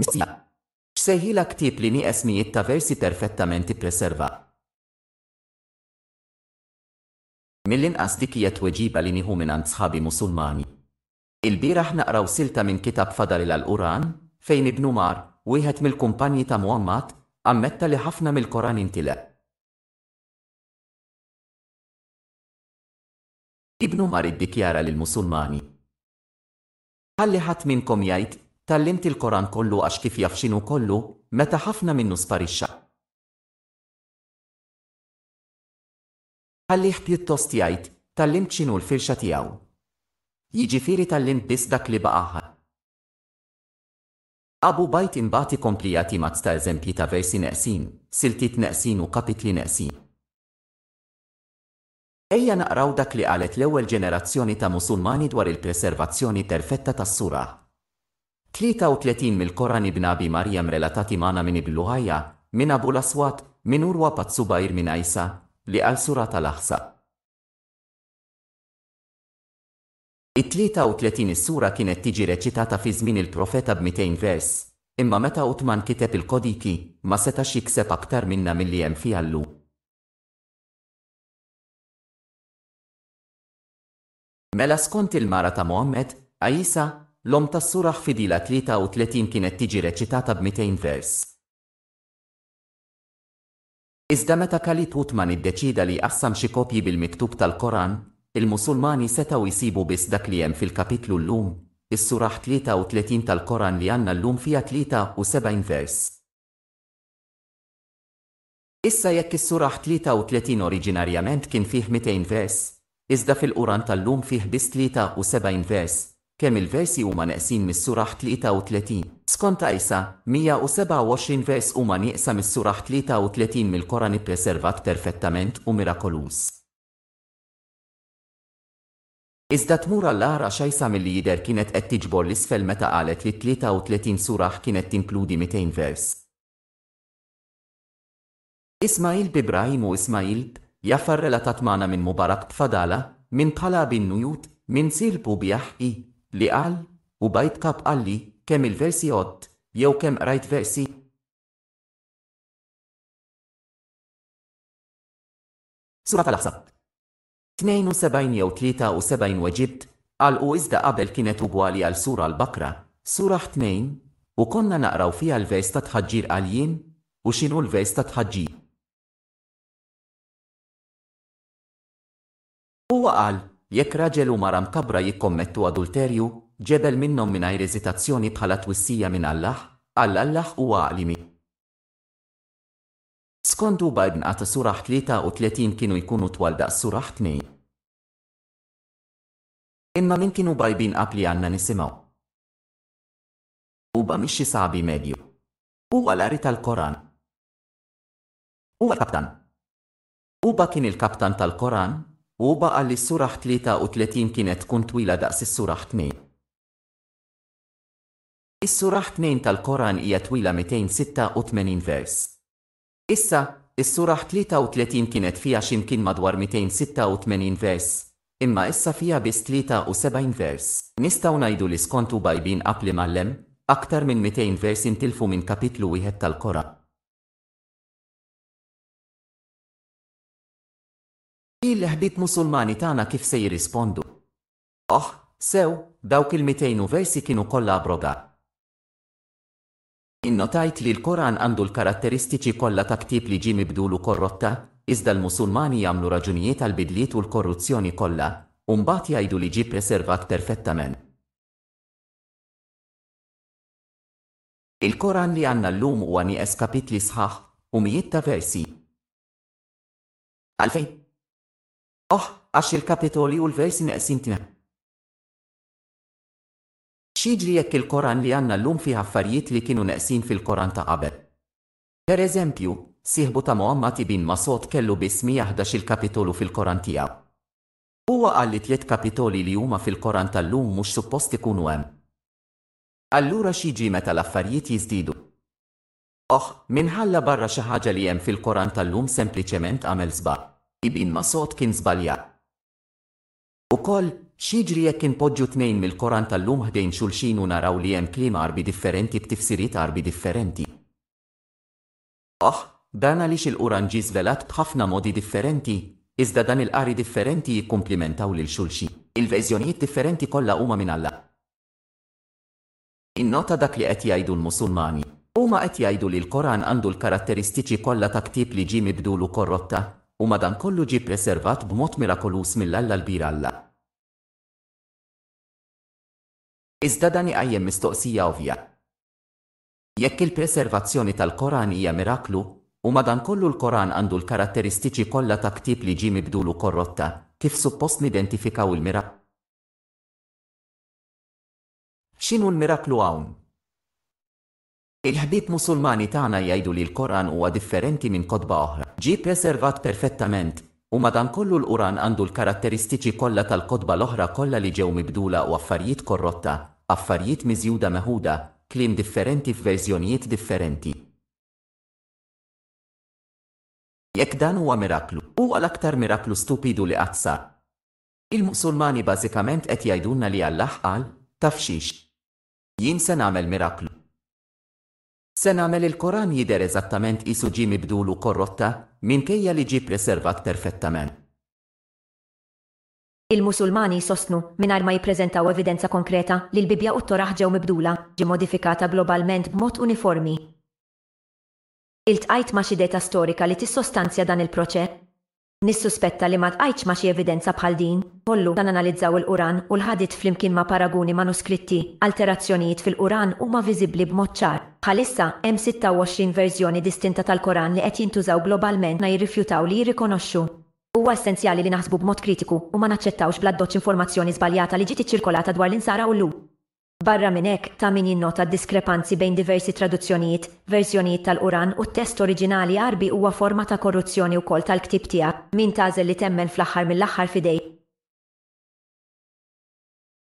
Misja. Przejila ktip lini esmijiet ta' versi perfettament preserva. Mill-inqas dik hija tweġiba li nieħu minn sħabi Musulmani. Il-bieraħ naqraw silta minn kitab fadal il-Quran fejn ibnu Mar, wieħed mill-kumpanji ta' Muhammad, ammetta li ħafna mill-Koran intilab. Ibnu Mar iddikjara lil-Musulmani. Ħalli ħadd minnkom jgħid Tallimt il-Koran kollu għax kif jaf xinu kollu, meta ħafna minnu sparixxa. Għalliħ pjuttost jgħid, tallimt xinu l-firxa tiegħu. Jiġifieri tallimt biss dak li baqaħar. Abu Bajt imbagħad ikompli jagħti ta' eżempji ta' versi neqsin, siltit neqsin u kapitli neqsin. Ejja naqraw dak li qalet l-ewwel ġenerazzjoni ta' Musulmani dwar il-preservazzjoni perfetta tas surah 33 من القرآن ابن أبي مريم ريلاتاتي مانا من بلوهايا من أبو الأصوات من اوروا باتسوباير من عيسى لآل سورة الاخصى 33 السورة كانت تيجي ريتشيتاتا في زمن البروفيتا ب 200 فيرس إما متى أوتمان كتاب القديكي ما ستاش يكسب أكتر منا من اللي ام فيها اللو ملا سكونت المارة تا محمد عيسى لوم تصرح في ديلا 33 تلاتين كنت ريتشيتاتا ب 200 فيرس إذا كالي توتمان الدتشيدا لي أحسن شي كوبي بالمكتوب تال القرآن المسلماني ستاو يسيبو بس داك ليم في الكابيتلو اللوم السورة 33 تال القرآن لأن اللوم فيها 73 فيرس إسا يك و 33 أوريجيناريامنت كن فيه 200 فيرس إذا في القرآن تال اللوم فيه بس 73 فيرس كامل فيرس ومنقسين من السورة 33 سكونت إيسا 127 فيرس من السورة 33 من القرآن بريسيرفات بيرفكتامنت وميراكولوس إذا تمورا لارا شايسا من اللي يدار كانت قد تجبر لسفل متى قالت لي 33 سورة كانت تنكلودي 200 فيرس إسماعيل ببراهيم وإسماعيل يفر لتطمعنا من مبارك فضالة من طلب النيوت من سير بوبيحقي li qal u Bajtkap qalli kemm il-versi għodd jew kemm qrajt versi. Sura tal-ħsab. 72 jew 73 weġibt għal u iżda qabel kienet ugwali għal sura l-Bakra, sura 2 u konna naqraw fija l-vers ta' tħaġġir għaljien u xinu l-vers ta' tħaġġir. Huwa qal Jekk raġel u mara mkabra jikkommettu adulterju, ġebel minnhom mingħajr eżitazzjoni bħala twissija minn Allaħ, għall Allaħ u għalimi. Skont Uba ibn Ata suraħ 33 kienu jkunu twal daq suraħ 2. Imma min kienu bajbin qabli għanna nisimaw. Uba mixi sabi medju. Huwa l-ari tal-Koran. Huwa kaptan. Uba kien il-kaptan tal-Koran وبقى للصورة 33 كانت كنت ويلا دأس الصورة 2 الصورة 2 تالقرآن هي طويلة 286 فيرس إسا الصورة 33 كانت فيها يمكن مدور 286 فيرس إما إسا فيها بس 73 فيرس نستونا نايدو لسكونتو بايبين قبل ما لم أكتر من 200 فيرس انتلفو من كابيتلو وهتا القرآن il-ħbib musulmani tagħna kif se jirrispondu. Oh, sew, dawk il-200 versi kienu kollha abroga. Innotajt li l-Koran għandu l-karatteristiċi kollha ta' ktieb li ġi mibdulu korrotta, iżda l-Musulmani jagħmlu raġunijiet għall bidliet u l-korruzzjoni kollha, u mbagħad jgħidu li ġi preservat perfettament. Il-Koran li għanna l-lum u għani eskapitli sħaħ u mijiet ta' versi. Għalfejn, Oh, asce il Capitolio il veisin sintina. Xidlijek il-Koran li għanna l-lum fi affarijiet li kienu neqsin fil-Koran ta' qabel. Per eżempju, siħbu ta' Muhammad ibn Masod kellu bismi jaħdax il-kapitolu fil-Koran tiegħu. Huwa qal li tliet kapitoli li huma fil-Koran tal-lum mhux suppost ikunu hemm. Allura xiġi meta l-affarijiet jiżdiedu. Oh, minħalla barra xi ħaġa li hemm fil-Koran tal-lum sempliċement għamel żbar. بين مصوت كنز باليا وقال شيجري كن بوجو اثنين من القرآن تلوم هدين شولشين ونراو ليام كلمة عربي ديفرنتي بتفسيريت عربي ديفرنتي أخ آه، دانا ليش الأورانجيز فلات تخافنا مودي ديفرنتي از دان الأري ديفرنتي كومبليمنتاو للشولشي الفيزيونيت ديفرنتي كل أوما من الله النوتا داك لي اتي ايدو المسلماني أوما اتي ايدو للقرآن أندو الكاراتيرستيكي كل تكتيب لجيم بدولو كوروتا u kollu ġi preservat b'mod mirakolus mill-Alla l biralla Iżda dan għajjem mistoqsija ovvja. Jekk il-preservazzjoni tal-Koran hija miraklu, u kollu l-Koran għandu l-karatteristiċi kollha ta' ktib li ġi mibdulu korrotta, kif suppost nidentifikaw il-miraklu? X'inhu l-miraklu hawn? Il-ħbib musulmani tagħna jgħidu li l-Koran huwa differenti minn kotba oħra. Ġi preservat perfettament, u madankollu l-Quran għandu l-karatteristiċi kollha tal-kotba l-oħra kollha li ġew mibdula u affarijiet korrotta, affarijiet miżjuda meħuda, klim differenti f'verżjonijiet differenti. Jekk dan huwa miraklu, huwa l-aktar miraklu stupidu li qatsa. Il-Musulmani bażikament qed jgħidulna li Allah qal tafxix. Jien se nagħmel miraklu. Se nagħmel il-Koran jidher eżattament isu ġi mibdulu korrotta minkejja li ġi preservat perfettament. Il-Musulmani sostnu mingħajr ma jippreżentaw evidenza konkreta li l-Bibja u t-Toraħ ġew mibdula ġi modifikata globalment b'mod uniformi. Il-tqajt ma xi data storika li tissostanzja dan il-proċett Nissuspetta li ma tqajtx ma xi evidenza bħal din, kollu dan analizzaw il-Quran u l-ħadit flimkien ma paraguni manuskritti, alterazzjonijiet fil-Quran huma viżibbli b'mod ċar. Bħalissa hemm 26 verżjoni distinta tal-Koran li qed jintużaw globalment na jirrifjutaw li jirrikonoxxu. Huwa essenzjali li naħsbu b'mod kritiku u ma naċċettawx bladdoċ informazzjoni żbaljata li ġiet iċċirkolata dwar l-insara u l Barra minn hekk ta' min jinnota diskrepanzi bejn diversi traduzzjonijiet, verżjonijiet tal-Quran u t-test oriġinali Arbi huwa forma ta' korruzzjoni wkoll tal-ktib tiegħek, min tażel li temmen fl-aħħar mill-aħħar fidej